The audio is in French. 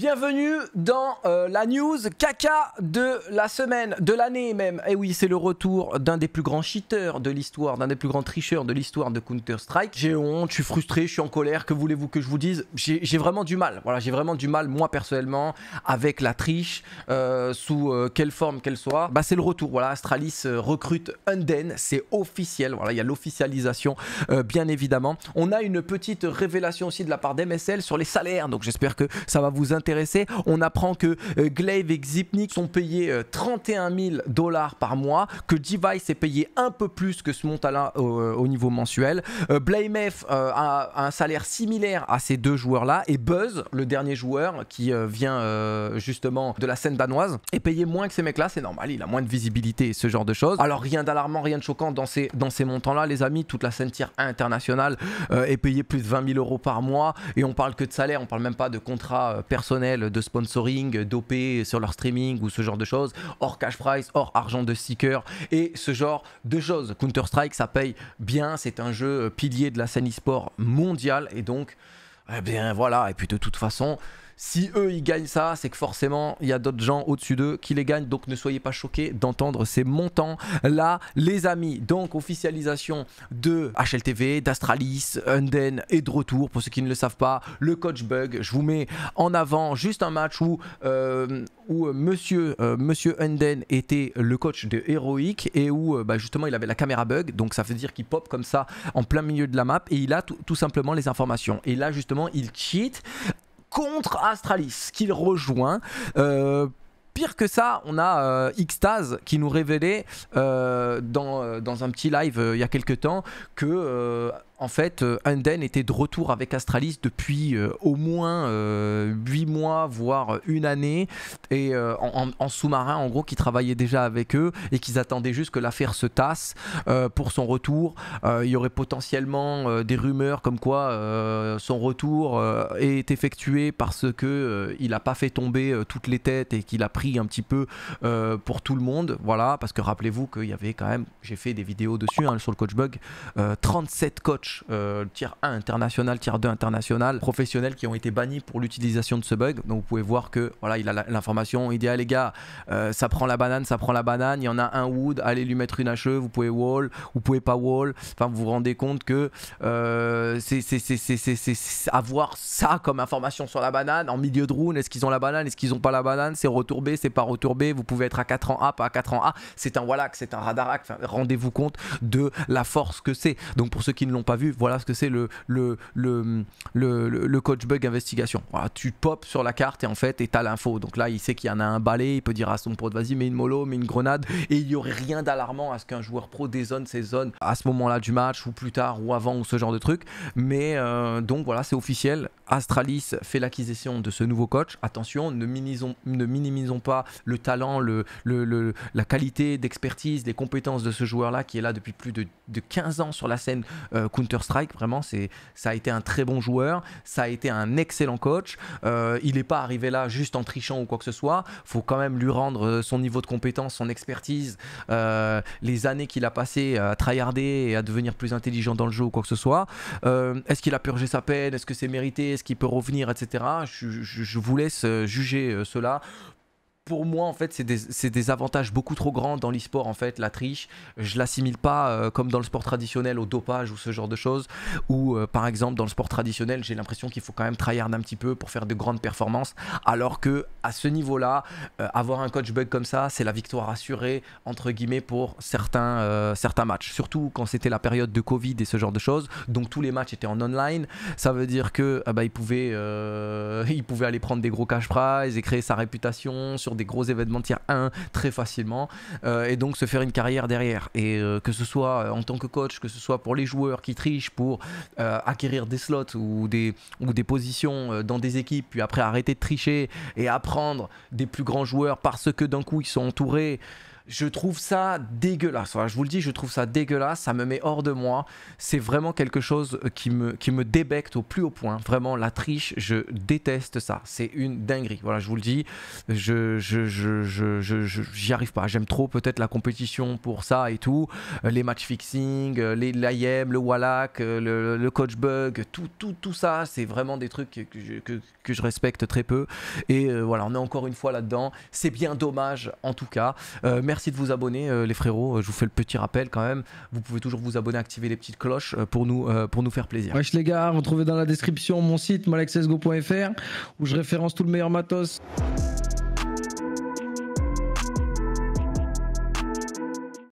Bienvenue dans euh, la news caca de la semaine, de l'année même. Et eh oui, c'est le retour d'un des plus grands cheaters de l'histoire, d'un des plus grands tricheurs de l'histoire de Counter-Strike. J'ai honte, je suis frustré, je suis en colère, que voulez-vous que je vous dise J'ai vraiment du mal, voilà, j'ai vraiment du mal, moi personnellement, avec la triche, euh, sous euh, quelle forme qu'elle soit. Bah, c'est le retour, voilà, Astralis recrute Unden, c'est officiel, voilà, il y a l'officialisation, bien évidemment. On a une petite révélation aussi de la part d'MSL sur les salaires, donc j'espère que ça va vous intéresser on apprend que euh, Glaive et Xipnik sont payés 31 euh, 000 dollars par mois, que Device est payé un peu plus que ce montant-là au, euh, niveau mensuel. Blamef a un salaire similaire à ces deux joueurs-là et Buzz, le dernier joueur qui vient justement de la scène danoise, est payé moins que ces mecs-là. C'est normal, il a moins de visibilité et ce genre de choses. Alors rien d'alarmant, rien de choquant dans ces, montants-là, les amis. Toute la scène tire internationale est payée plus de 20 000 euros par mois et on parle que de salaire, on parle même pas de contrat personnel de sponsoring, dopé sur leur streaming ou ce genre de choses, hors cash price, hors argent de seeker et ce genre de choses. Counter-Strike, ça paye bien, c'est un jeu euh, pilier de la scène e-sport mondiale et donc, eh bien voilà, et puis de toute façon, si eux, ils gagnent ça, c'est que forcément, il y a d'autres gens au-dessus d'eux qui les gagnent. Donc ne soyez pas choqués d'entendre ces montants-là, les amis. Donc officialisation de HLTV, d'Astralis, Unden et de retour. Pour ceux qui ne le savent pas, le coach bug. Je vous mets en avant juste un match où... Euh, où monsieur, euh, monsieur Unden était le coach de Heroic et où euh, bah, justement il avait la caméra bug, donc ça veut dire qu'il pop comme ça en plein milieu de la map et il a tout simplement les informations. Et là justement il cheat contre Astralis, qu'il rejoint. Euh, pire que ça, on a euh, Xtaz qui nous révélait euh, dans, un petit live il y a quelques temps que en fait, euh, Unden était de retour avec Astralis depuis euh, au moins 8 euh, mois, voire une année, et en, sous-marin, en gros, qui travaillait déjà avec eux et qu'ils attendaient juste que l'affaire se tasse pour son retour. il y aurait potentiellement des rumeurs comme quoi son retour est effectué parce que il n'a pas fait tomber toutes les têtes et qu'il a pris un petit peu pour tout le monde. Voilà, parce que rappelez-vous qu'il y avait quand même, j'ai fait des vidéos dessus hein, sur le coach bug, 37 coachs euh, tier 1 international, tier 2 international, professionnels qui ont été bannis pour l'utilisation de ce bug. Donc vous pouvez voir que voilà, il a l'information. Il dit ah, les gars, euh, ça prend la banane, ça prend la banane. Il y en a un wood, allez lui mettre une hache. Vous pouvez wall, vous pouvez pas wall. Enfin, vous vous rendez compte que euh, c'est c'est avoir ça comme information sur la banane en milieu de round. Est-ce qu'ils ont la banane Est-ce qu'ils ont pas la banane C'est retourbé, c'est pas retourbé. Vous pouvez être à 4 ans A, pas à 4 ans A. C'est un wallack, c'est un radarak. Rendez-vous compte de la force que c'est. Donc pour ceux qui ne l'ont pas vu, voilà ce que c'est le, le, le, le, coach bug investigation. tu pop sur la carte et en fait, et t'as l'info. Donc là, il sait qu'il y en a un balai, il peut dire à son pote, vas-y, mets une mollo, mets une grenade. Et il n'y aurait rien d'alarmant à ce qu'un joueur pro dézone ses zones à ce moment-là du match ou plus tard ou avant ou ce genre de truc. Mais euh, donc voilà, c'est officiel. Astralis fait l'acquisition de ce nouveau coach, attention, ne minimisons, pas le talent, la qualité d'expertise, les compétences de ce joueur-là qui est là depuis plus de, 15 ans sur la scène euh, Counter-Strike. Vraiment, ça a été un très bon joueur, ça a été un excellent coach. Euh, il n'est pas arrivé là juste en trichant ou quoi que ce soit. Il faut quand même lui rendre euh, son niveau de compétence, son expertise, les années qu'il a passées à tryharder et à devenir plus intelligent dans le jeu ou quoi que ce soit. est-ce qu'il a purgé sa peine Est-ce que c'est mérité ce qui peut revenir, etc. Je, je vous laisse euh, juger euh, cela pour moi, en fait, c'est des, avantages beaucoup trop grands dans l'e-sport, en fait, la triche. Je l'assimile pas euh, comme dans le sport traditionnel au dopage ou ce genre de choses. Ou euh, par exemple, dans le sport traditionnel, j'ai l'impression qu'il faut quand même tryhard un petit peu pour faire de grandes performances. Alors que à ce niveau-là, euh, avoir un coach bug comme ça, c'est la victoire assurée, entre guillemets, pour certains, certains matchs. Surtout quand c'était la période de Covid et ce genre de choses. Donc tous les matchs étaient en online. Ça veut dire que ah bah, pouvait, aller prendre des gros cash prize et créer sa réputation sur des gros événements tier 1 très facilement euh, et donc se faire une carrière derrière. Et euh, que ce soit euh, en tant que coach, que ce soit pour les joueurs qui trichent pour acquérir des slots ou des, ou des positions dans des équipes, puis après arrêter de tricher et apprendre des plus grands joueurs parce que d'un coup ils sont entourés. Je trouve ça dégueulasse. je vous le dis, je trouve ça dégueulasse. Ça me met hors de moi. C'est vraiment quelque chose euh, qui me, qui me débecte au plus haut point. Vraiment, la triche, je déteste ça. C'est une dinguerie. Voilà, je vous le dis. Je j'y je, je, je, arrive pas. J'aime trop peut-être la compétition pour ça et tout. Euh, les match fixing, euh, les l'IM, le Wallach, le, coach bug, tout, tout, tout ça. C'est vraiment des trucs que, que, que, je respecte très peu. Et voilà, on est encore une fois là-dedans. C'est bien dommage en tout cas merci de vous abonner, euh, les frérots. Euh, je vous fais le petit rappel quand même. Vous pouvez toujours vous abonner, activer les petites cloches euh, pour nous, pour nous faire plaisir. Wesh les gars, vous trouvez dans la description mon site malaccessgo.fr où je référence tout le meilleur matos.